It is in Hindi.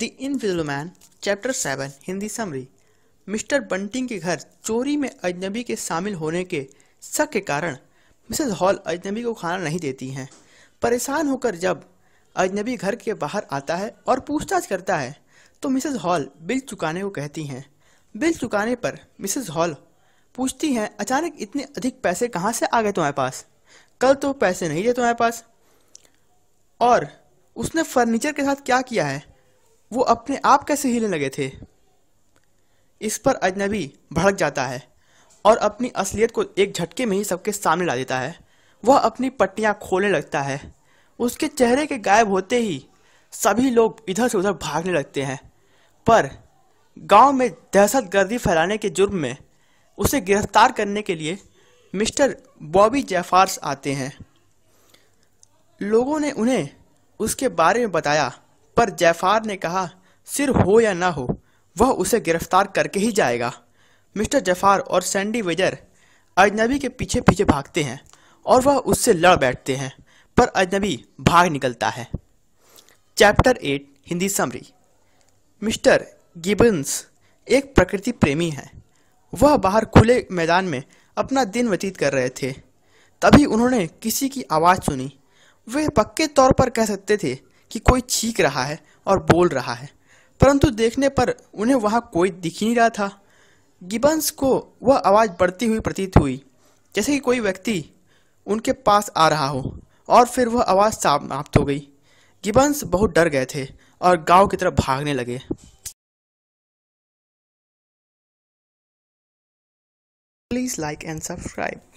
the invisible man chapter seven Hindi summary mister Bunting के घर चोरी में अजनबी के शामिल होने के शक के कारण मिसेस हॉल अजनबी को खाना नहीं देती हैं परेशान होकर जब अजनबी घर के बाहर आता है और पूछताछ करता है तो मिसेस हॉल बिल चुकाने को कहती हैं बिल चुकाने पर मिसेस हॉल पूछती हैं अचानक इतने अधिक पैसे कहाँ से आ गए तुम्हारे पास कल तो पैसे नहीं थे तुम्हारे पास और उसने फर्नीचर के साथ क्या किया है वो अपने आप कैसे हिलने लगे थे इस पर अजनबी भड़क जाता है और अपनी असलियत को एक झटके में ही सबके सामने ला देता है वह अपनी पट्टियाँ खोलने लगता है उसके चेहरे के गायब होते ही सभी लोग इधर से उधर भागने लगते हैं पर गांव में दहशत गर्दी फैलाने के जुर्म में उसे गिरफ्तार करने के लिए मिस्टर बॉबी जेफार्स आते हैं लोगों ने उन्हें उसके बारे में बताया पर जैफार ने कहा सिर हो या ना हो वह उसे गिरफ्तार करके ही जाएगा मिस्टर जफार और सैंडी विजर अजनबी के पीछे पीछे भागते हैं और वह उससे लड़ बैठते हैं पर अजनबी भाग निकलता है chapter eight Hindi summary mister Gibbons एक प्रकृति प्रेमी हैं वह बाहर खुले मैदान में अपना दिन व्यतीत कर रहे थे तभी उन्होंने किसी की आवाज़ सुनी वे पक्के तौर पर कह सकते थे कि कोई चीख रहा है और बोल रहा है परंतु देखने पर उन्हें वहाँ कोई दिख ही नहीं रहा था गिबन्स को वह आवाज़ बढ़ती हुई प्रतीत हुई जैसे कि कोई व्यक्ति उनके पास आ रहा हो और फिर वह आवाज़ समाप्त हो गई गिबन्स बहुत डर गए थे और गांव की तरफ भागने लगे प्लीज लाइक एंड सब्सक्राइब